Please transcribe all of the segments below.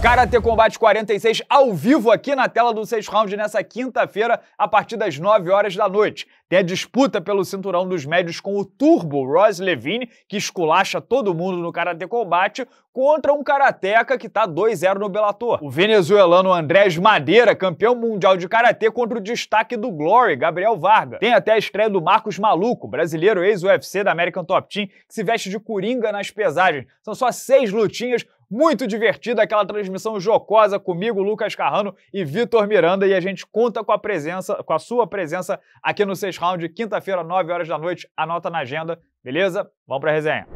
Karate Combate 46 ao vivo aqui na tela do 6 Round nessa quinta-feira, a partir das 9 horas da noite. Tem a disputa pelo cinturão dos médios com o Turbo Ross Levine, que esculacha todo mundo no Karate Combate, contra um karateca que tá 2-0 no Bellator. O venezuelano Andrés Madeira, campeão mundial de karatê contra o destaque do Glory, Gabriel Varga. Tem até a estreia do Marcos Maluco, brasileiro ex-UFC da American Top Team, que se veste de coringa nas pesagens. São só seis lutinhas muito divertida aquela transmissão jocosa comigo, Lucas Carrano e Vitor Miranda. E a gente conta com a presença, com a sua presença aqui no 6 Round, quinta-feira, 9 horas da noite. Anota na agenda, beleza? Vamos para a resenha.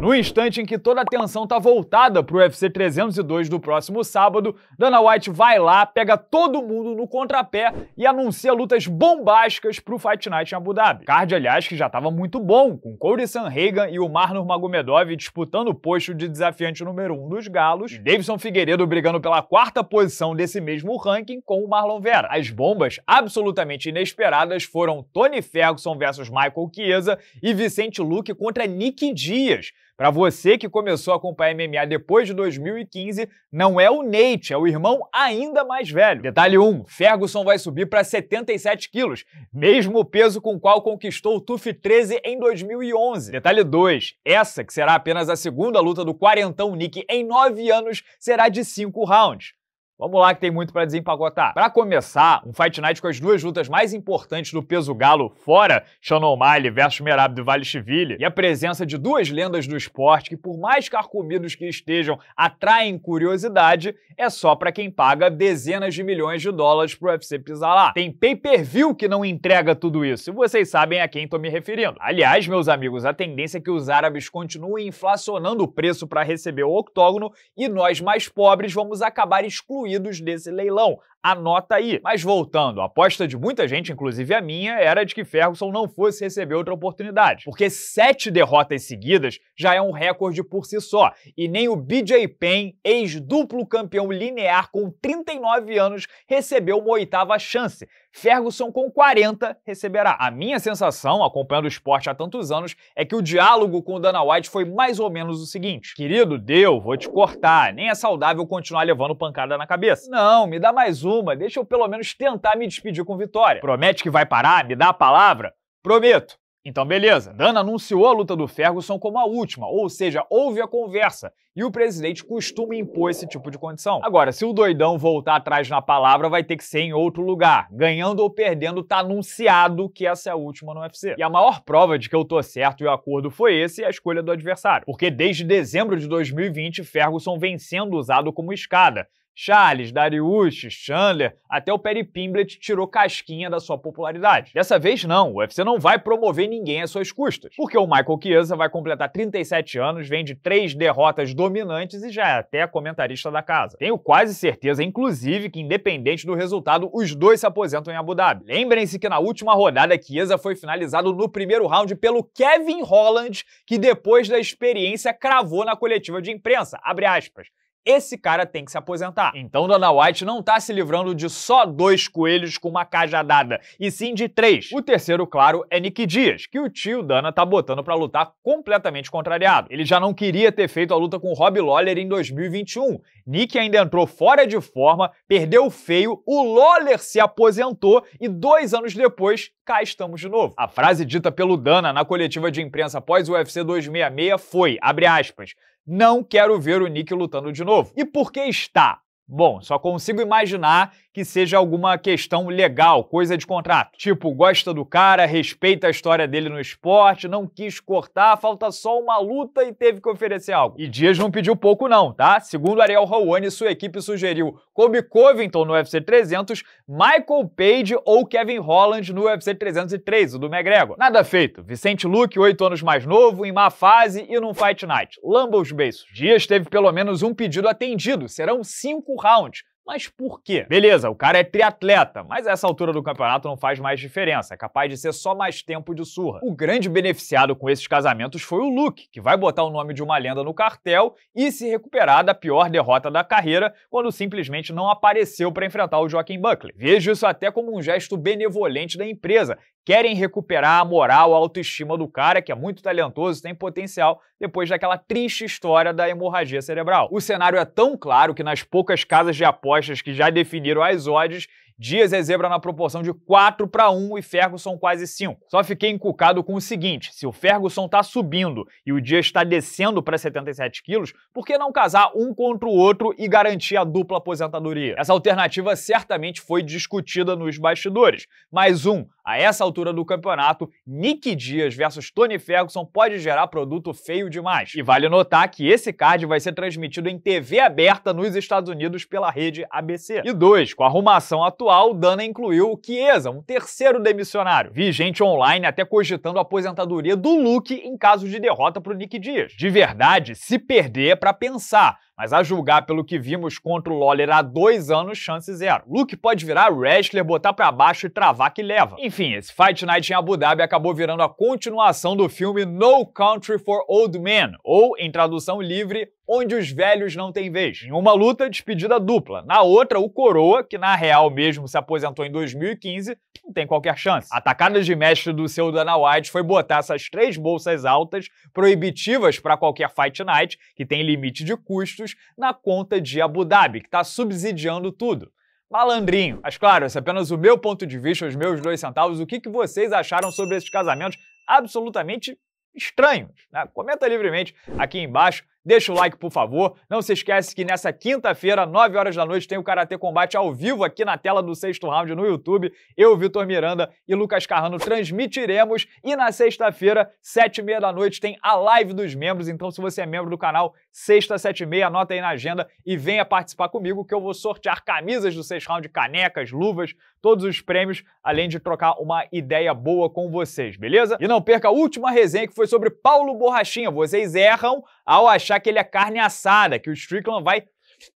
No instante em que toda a atenção está voltada para o UFC 302 do próximo sábado, Dana White vai lá, pega todo mundo no contrapé e anuncia lutas bombásticas para o Fight Night em Abu Dhabi. Card, aliás, que já estava muito bom, com Cody Sanhagan e o Marnor Magomedov disputando o posto de desafiante número 1 um dos galos, e Davidson Figueiredo brigando pela quarta posição desse mesmo ranking com o Marlon Vera. As bombas absolutamente inesperadas foram Tony Ferguson versus Michael Chiesa e Vicente Luque contra Nick Dias, para você que começou a acompanhar MMA depois de 2015, não é o Nate, é o irmão ainda mais velho. Detalhe 1: Ferguson vai subir para 77 quilos, mesmo peso com o qual conquistou o TUF 13 em 2011. Detalhe 2: essa, que será apenas a segunda luta do quarentão Nick em 9 anos, será de 5 rounds. Vamos lá que tem muito para desempacotar. Para começar, um Fight Night com as duas lutas mais importantes do peso galo fora, Sean O'Malley versus Merab do Chiville, e a presença de duas lendas do esporte que, por mais carcomidos que estejam, atraem curiosidade, é só para quem paga dezenas de milhões de dólares pro UFC pisar lá. Tem pay-per-view que não entrega tudo isso, e vocês sabem a quem tô me referindo. Aliás, meus amigos, a tendência é que os árabes continuem inflacionando o preço para receber o octógono e nós mais pobres vamos acabar excluindo excluídos desse leilão. Anota aí. Mas voltando, a aposta de muita gente, inclusive a minha, era de que Ferguson não fosse receber outra oportunidade. Porque sete derrotas seguidas já é um recorde por si só. E nem o BJ Penn, ex-duplo campeão linear com 39 anos, recebeu uma oitava chance. Ferguson, com 40, receberá. A minha sensação, acompanhando o esporte há tantos anos, é que o diálogo com o Dana White foi mais ou menos o seguinte: Querido, deu, vou te cortar. Nem é saudável continuar levando pancada na cabeça. Não, me dá mais uma, deixa eu pelo menos tentar me despedir com vitória. Promete que vai parar, me dá a palavra? Prometo. Então, beleza, Dana anunciou a luta do Ferguson como a última, ou seja, houve a conversa, e o presidente costuma impor esse tipo de condição. Agora, se o doidão voltar atrás na palavra, vai ter que ser em outro lugar. Ganhando ou perdendo, tá anunciado que essa é a última no UFC. E a maior prova de que eu tô certo e o acordo foi esse é a escolha do adversário. Porque desde dezembro de 2020, Ferguson vem sendo usado como escada Charles, Darius, Chandler, até o Perry Pimblet tirou casquinha da sua popularidade. Dessa vez não, o UFC não vai promover ninguém às suas custas, porque o Michael Chiesa vai completar 37 anos, vem de três derrotas dominantes e já é até comentarista da casa. Tenho quase certeza, inclusive, que independente do resultado, os dois se aposentam em Abu Dhabi. Lembrem-se que na última rodada, Chiesa foi finalizado no primeiro round pelo Kevin Holland, que depois da experiência cravou na coletiva de imprensa, abre aspas, esse cara tem que se aposentar. Então Dana White não está se livrando de só dois coelhos com uma cajadada, e sim de três. O terceiro, claro, é Nick Dias, que o tio Dana tá botando para lutar completamente contrariado. Ele já não queria ter feito a luta com Rob Lawler em 2021. Nick ainda entrou fora de forma, perdeu feio, o Lawler se aposentou e dois anos depois, cá estamos de novo. A frase dita pelo Dana na coletiva de imprensa após o UFC 266 foi, abre aspas, não quero ver o Nick lutando de novo. E por que está? Bom, só consigo imaginar que seja alguma questão legal, coisa de contrato. Tipo, gosta do cara, respeita a história dele no esporte, não quis cortar, falta só uma luta e teve que oferecer algo. E Dias não pediu pouco não, tá? Segundo Ariel Helwani, sua equipe sugeriu Kobe Covington no UFC 300, Michael Page ou Kevin Holland no UFC 303, o do McGregor. Nada feito. Vicente Luke 8 anos mais novo, em má fase e num Fight Night. Lamba os beiços. Dias teve pelo menos um pedido atendido. Serão cinco rounds mas por quê? Beleza, o cara é triatleta, mas essa altura do campeonato não faz mais diferença. É capaz de ser só mais tempo de surra. O grande beneficiado com esses casamentos foi o Luke, que vai botar o nome de uma lenda no cartel e se recuperar da pior derrota da carreira quando simplesmente não apareceu para enfrentar o Joaquim Buckley. Vejo isso até como um gesto benevolente da empresa, querem recuperar a moral, a autoestima do cara, que é muito talentoso, tem potencial, depois daquela triste história da hemorragia cerebral. O cenário é tão claro que nas poucas casas de apostas que já definiram as odds, Dias é zebra na proporção de 4 para 1 e Ferguson quase 5. Só fiquei encucado com o seguinte: se o Ferguson está subindo e o Dias está descendo para 77 quilos, por que não casar um contra o outro e garantir a dupla aposentadoria? Essa alternativa certamente foi discutida nos bastidores. Mais um, a essa altura do campeonato, Nick Dias versus Tony Ferguson pode gerar produto feio demais. E vale notar que esse card vai ser transmitido em TV aberta nos Estados Unidos pela rede ABC. E dois, com a arrumação atual atual, Dana incluiu o Chiesa, um terceiro demissionário. Vi gente online até cogitando a aposentadoria do Luke em caso de derrota para o Nick Dias. De verdade, se perder é para pensar, mas a julgar pelo que vimos contra o Lawler há dois anos, chance zero. Luke pode virar wrestler, botar para baixo e travar que leva. Enfim, esse Fight Night em Abu Dhabi acabou virando a continuação do filme No Country for Old Men, ou, em tradução livre, onde os velhos não têm vez. Em uma luta, despedida dupla. Na outra, o Coroa, que na real mesmo se aposentou em 2015, não tem qualquer chance. A de mestre do seu Dana White foi botar essas três bolsas altas, proibitivas para qualquer Fight Night, que tem limite de custos, na conta de Abu Dhabi, que está subsidiando tudo malandrinho. Mas claro, esse é apenas o meu ponto de vista, os meus dois centavos. O que, que vocês acharam sobre esses casamentos absolutamente estranhos? Né? Comenta livremente aqui embaixo. Deixa o like, por favor. Não se esquece que nessa quinta-feira, 9 horas da noite, tem o Karatê Combate ao vivo aqui na tela do sexto round no YouTube. Eu, Vitor Miranda e Lucas Carrano transmitiremos. E na sexta-feira, 7 e meia da noite, tem a live dos membros. Então, se você é membro do canal, sexta, 7 e meia, anota aí na agenda e venha participar comigo que eu vou sortear camisas do sexto round, canecas, luvas, todos os prêmios, além de trocar uma ideia boa com vocês, beleza? E não perca a última resenha que foi sobre Paulo Borrachinha. Vocês erram ao achar que ele é carne assada, que o Strickland vai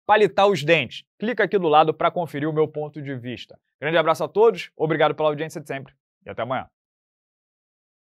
palitar os dentes. Clica aqui do lado para conferir o meu ponto de vista. Grande abraço a todos, obrigado pela audiência de sempre e até amanhã.